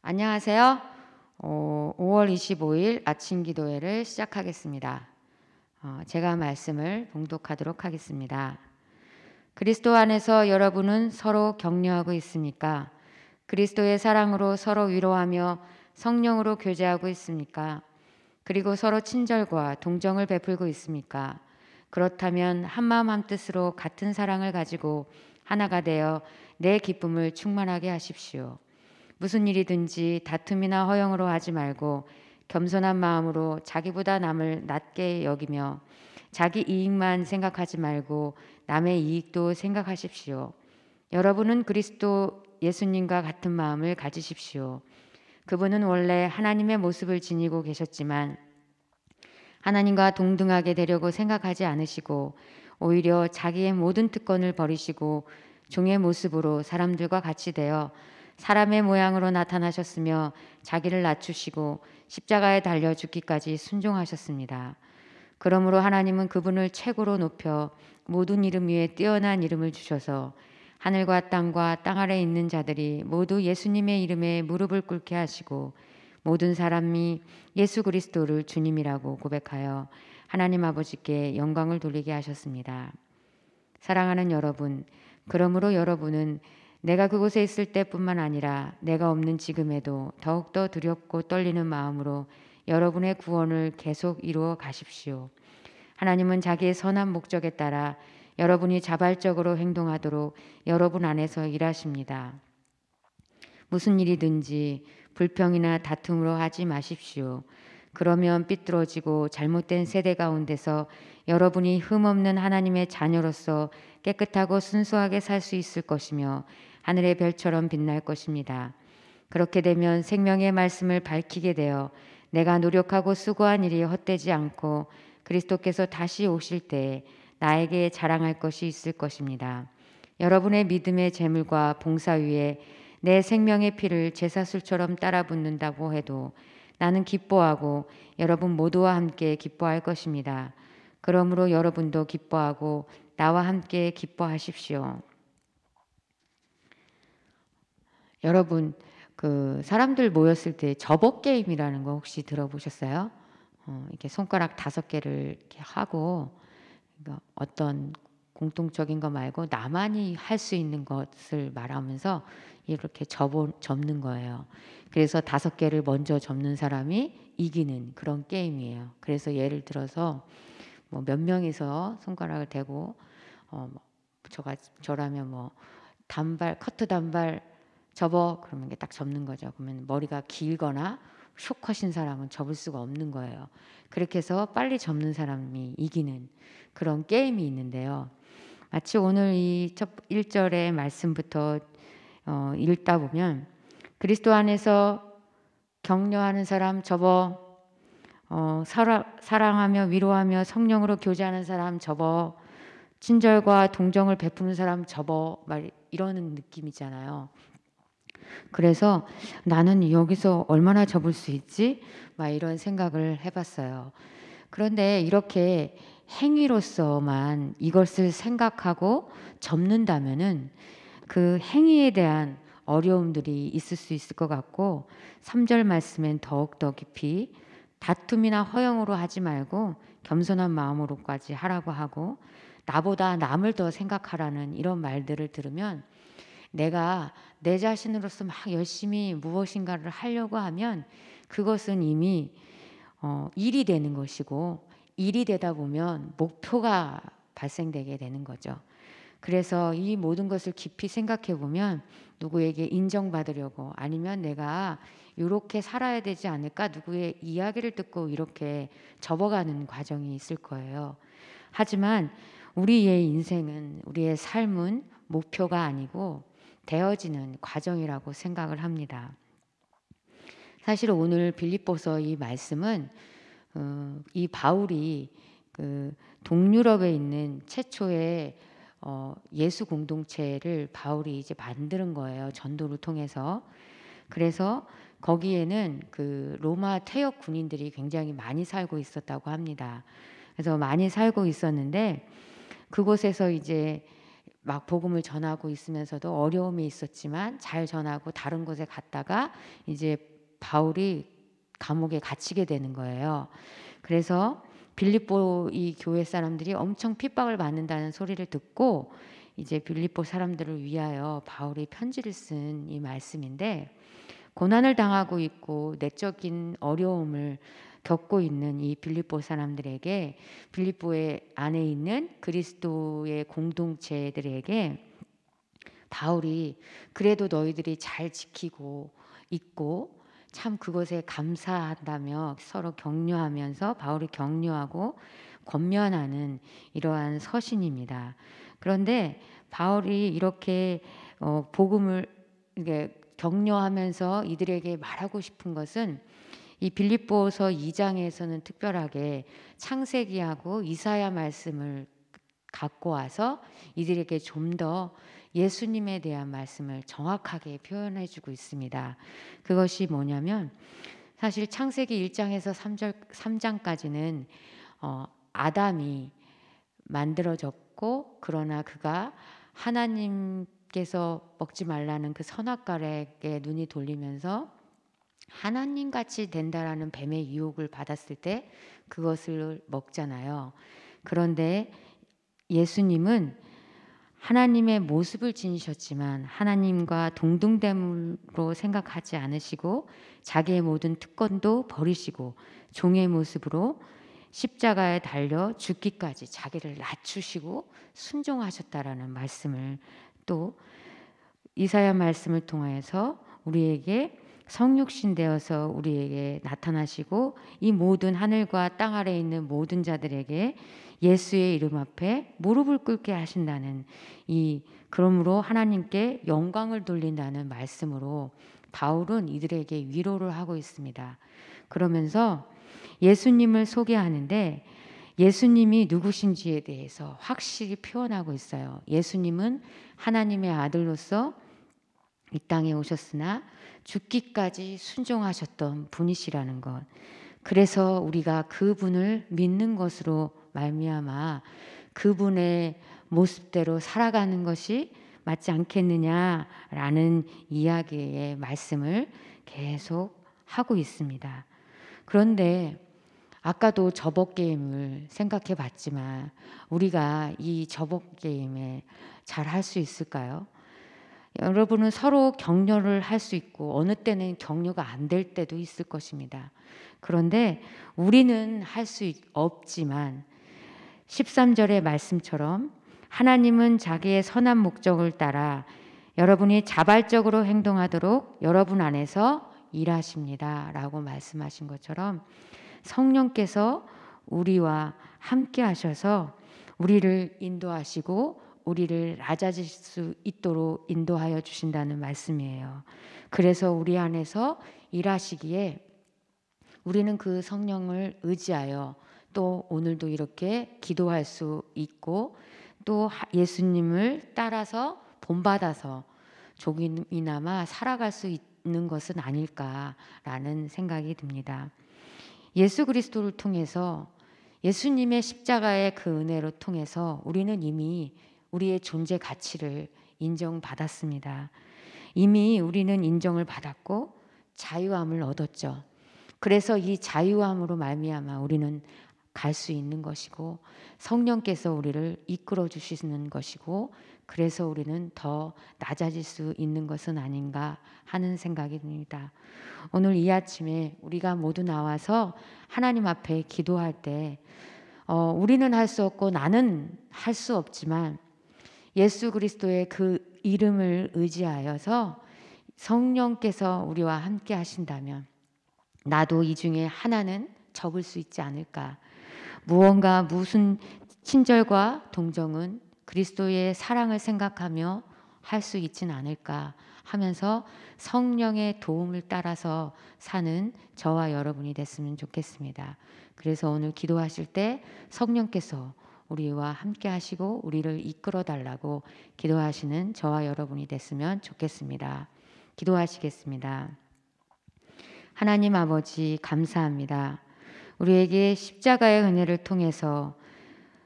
안녕하세요. 어, 5월 25일 아침 기도회를 시작하겠습니다. 어, 제가 말씀을 봉독하도록 하겠습니다. 그리스도 안에서 여러분은 서로 격려하고 있습니까? 그리스도의 사랑으로 서로 위로하며 성령으로 교제하고 있습니까? 그리고 서로 친절과 동정을 베풀고 있습니까? 그렇다면 한마음 한뜻으로 같은 사랑을 가지고 하나가 되어 내 기쁨을 충만하게 하십시오. 무슨 일이든지 다툼이나 허영으로 하지 말고 겸손한 마음으로 자기보다 남을 낮게 여기며 자기 이익만 생각하지 말고 남의 이익도 생각하십시오. 여러분은 그리스도 예수님과 같은 마음을 가지십시오. 그분은 원래 하나님의 모습을 지니고 계셨지만 하나님과 동등하게 되려고 생각하지 않으시고 오히려 자기의 모든 특권을 버리시고 종의 모습으로 사람들과 같이 되어 사람의 모양으로 나타나셨으며 자기를 낮추시고 십자가에 달려 죽기까지 순종하셨습니다. 그러므로 하나님은 그분을 최고로 높여 모든 이름 위에 뛰어난 이름을 주셔서 하늘과 땅과 땅 아래 있는 자들이 모두 예수님의 이름에 무릎을 꿇게 하시고 모든 사람이 예수 그리스도를 주님이라고 고백하여 하나님 아버지께 영광을 돌리게 하셨습니다. 사랑하는 여러분, 그러므로 여러분은 내가 그곳에 있을 때뿐만 아니라 내가 없는 지금에도 더욱더 두렵고 떨리는 마음으로 여러분의 구원을 계속 이루어 가십시오. 하나님은 자기의 선한 목적에 따라 여러분이 자발적으로 행동하도록 여러분 안에서 일하십니다. 무슨 일이든지 불평이나 다툼으로 하지 마십시오. 그러면 삐뚤어지고 잘못된 세대 가운데서 여러분이 흠없는 하나님의 자녀로서 깨끗하고 순수하게 살 수 있을 것이며 하늘의 별처럼 빛날 것입니다. 그렇게 되면 생명의 말씀을 밝히게 되어 내가 노력하고 수고한 일이 헛되지 않고 그리스도께서 다시 오실 때에 나에게 자랑할 것이 있을 것입니다. 여러분의 믿음의 재물과 봉사 위에 내 생명의 피를 제사술처럼 따라 붙는다고 해도 나는 기뻐하고 여러분 모두와 함께 기뻐할 것입니다. 그러므로 여러분도 기뻐하고 나와 함께 기뻐하십시오. 여러분 그 사람들 모였을 때 접어 게임이라는 거 혹시 들어보셨어요? 어, 이렇게 손가락 다섯 개를 이렇게 하고 그러니까 어떤 공통적인 거 말고 나만이 할 수 있는 것을 말하면서 이렇게 접어, 접는 거예요. 그래서 다섯 개를 먼저 접는 사람이 이기는 그런 게임이에요. 그래서 예를 들어서 뭐몇 명이서 손가락을 대고 어, 뭐 저가 저라면 뭐 단발 커트 단발 접어 그러면 딱 접는 거죠. 그러면 머리가 길거나 쇼컷인 사람은 접을 수가 없는 거예요. 그렇게 해서 빨리 접는 사람이 이기는 그런 게임이 있는데요. 마치 오늘 이첫 1절의 말씀부터 어, 읽다 보면 그리스도 안에서 격려하는 사람 접어 어, 사라, 사랑하며 위로하며 성령으로 교제하는 사람 접어 친절과 동정을 베푸는 사람 접어 말 이러는 느낌이잖아요. 그래서 나는 여기서 얼마나 접을 수 있지? 막 이런 생각을 해봤어요. 그런데 이렇게 행위로서만 이것을 생각하고 접는다면은 그 행위에 대한 어려움들이 있을 수 있을 것 같고 3절 말씀엔 더욱더 깊이 다툼이나 허영으로 하지 말고 겸손한 마음으로까지 하라고 하고 나보다 남을 더 생각하라는 이런 말들을 들으면 내가 내 자신으로서 막 열심히 무엇인가를 하려고 하면 그것은 이미 어, 일이 되는 것이고 일이 되다 보면 목표가 발생되게 되는 거죠. 그래서 이 모든 것을 깊이 생각해 보면 누구에게 인정받으려고 아니면 내가 이렇게 살아야 되지 않을까 누구의 이야기를 듣고 이렇게 접어가는 과정이 있을 거예요. 하지만 우리의 인생은 우리의 삶은 목표가 아니고 되어지는 과정이라고 생각을 합니다. 사실 오늘 빌립보서 이 말씀은 그이 어, 바울이 그 동유럽에 있는 최초의 어 예수 공동체를 바울이 이제 만드는 거예요. 전도를 통해서. 그래서 거기에는 그 로마 퇴역 군인들이 굉장히 많이 살고 있었다고 합니다. 그래서 많이 살고 있었는데 그곳에서 이제 막 복음을 전하고 있으면서도 어려움이 있었지만 잘 전하고 다른 곳에 갔다가 이제 바울이 감옥에 갇히게 되는 거예요. 그래서 빌립보 이 교회 사람들이 엄청 핍박을 받는다는 소리를 듣고 이제 빌립보 사람들을 위하여 바울이 편지를 쓴 이 말씀인데 고난을 당하고 있고 내적인 어려움을 겪고 있는 이 빌립보 사람들에게 빌립보의 안에 있는 그리스도의 공동체들에게 바울이 그래도 너희들이 잘 지키고 있고 참 그곳에 감사한다며 서로 격려하면서 바울을 격려하고 권면하는 이러한 서신입니다. 그런데 바울이 이렇게 어, 복음을 이게 격려하면서 이들에게 말하고 싶은 것은 이 빌립보서 2장에서는 특별하게 창세기하고 이사야 말씀을 갖고 와서 이들에게 좀 더 예수님에 대한 말씀을 정확하게 표현해 주고 있습니다. 그것이 뭐냐면 사실 창세기 1장에서 3절 3장까지는 어, 아담이 만들어졌고 그러나 그가 하나님께서 먹지 말라는 그 선악과에게 눈이 돌리면서 하나님 같이 된다라는 뱀의 유혹을 받았을 때 그것을 먹잖아요. 그런데 예수님은 하나님의 모습을 지니셨지만 하나님과 동등됨으로 생각하지 않으시고 자기의 모든 특권도 버리시고 종의 모습으로 십자가에 달려 죽기까지 자기를 낮추시고 순종하셨다라는 말씀을 또 이사야 말씀을 통하여서 우리에게 성육신 되어서 우리에게 나타나시고 이 모든 하늘과 땅 아래에 있는 모든 자들에게 예수의 이름 앞에 무릎을 꿇게 하신다는 이 그러므로 하나님께 영광을 돌린다는 말씀으로 바울은 이들에게 위로를 하고 있습니다. 그러면서 예수님을 소개하는데 예수님이 누구신지에 대해서 확실히 표현하고 있어요. 예수님은 하나님의 아들로서 이 땅에 오셨으나 죽기까지 순종하셨던 분이시라는 것. 그래서 우리가 그분을 믿는 것으로 말미암아 그분의 모습대로 살아가는 것이 맞지 않겠느냐라는 이야기의 말씀을 계속 하고 있습니다. 그런데 아까도 저벅 게임을 생각해 봤지만 우리가 이 저벅 게임에 잘 할 수 있을까요? 여러분은 서로 격려를 할 수 있고 어느 때는 격려가 안 될 때도 있을 것입니다. 그런데 우리는 할 수 없지만 13절의 말씀처럼 하나님은 자기의 선한 목적을 따라 여러분이 자발적으로 행동하도록 여러분 안에서 일하십니다. 라고 말씀하신 것처럼 성령께서 우리와 함께 하셔서 우리를 인도하시고 우리를 낮아질 수 있도록 인도하여 주신다는 말씀이에요. 그래서 우리 안에서 일하시기에 우리는 그 성령을 의지하여 또 오늘도 이렇게 기도할 수 있고 또 예수님을 따라서 본받아서 조금이나마 살아갈 수 있는 것은 아닐까라는 생각이 듭니다. 예수 그리스도를 통해서 예수님의 십자가의 그 은혜로 통해서 우리는 이미 우리의 존재 가치를 인정받았습니다. 이미 우리는 인정을 받았고 자유함을 얻었죠. 그래서 이 자유함으로 말미암아 우리는 갈 수 있는 것이고 성령께서 우리를 이끌어 주시는 것이고 그래서 우리는 더 낮아질 수 있는 것은 아닌가 하는 생각이 니다 오늘 이 아침에 우리가 모두 나와서 하나님 앞에 기도할 때 어, 우리는 할 수 없고 나는 할 수 없지만 예수 그리스도의 그 이름을 의지하여서 성령께서 우리와 함께 하신다면 나도 이 중에 하나는 적을 수 있지 않을까. 무언가 무슨 친절과 동정은 그리스도의 사랑을 생각하며 할 수 있진 않을까 하면서 성령의 도움을 따라서 사는 저와 여러분이 됐으면 좋겠습니다. 그래서 오늘 기도하실 때 성령께서 우리와 함께 하시고 우리를 이끌어 달라고 기도하시는 저와 여러분이 됐으면 좋겠습니다. 기도하시겠습니다. 하나님 아버지 감사합니다. 우리에게 십자가의 은혜를 통해서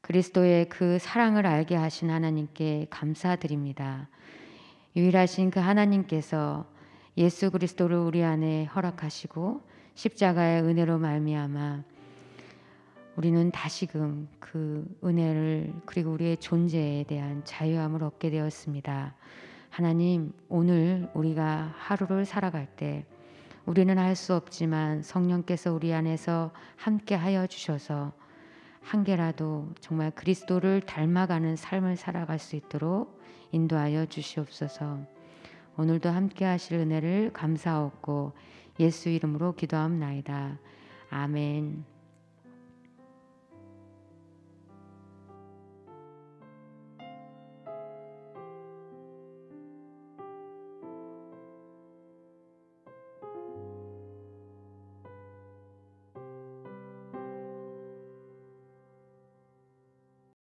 그리스도의 그 사랑을 알게 하신 하나님께 감사드립니다. 유일하신 그 하나님께서 예수 그리스도를 우리 안에 허락하시고 십자가의 은혜로 말미암아 우리는 다시금 그 은혜를 그리고 우리의 존재에 대한 자유함을 얻게 되었습니다. 하나님, 오늘 우리가 하루를 살아갈 때 우리는 할 수 없지만 성령께서 우리 안에서 함께 하여 주셔서 한 개라도 정말 그리스도를 닮아가는 삶을 살아갈 수 있도록 인도하여 주시옵소서. 오늘도 함께 하실 은혜를 감사하고 예수 이름으로 기도함나다 아멘.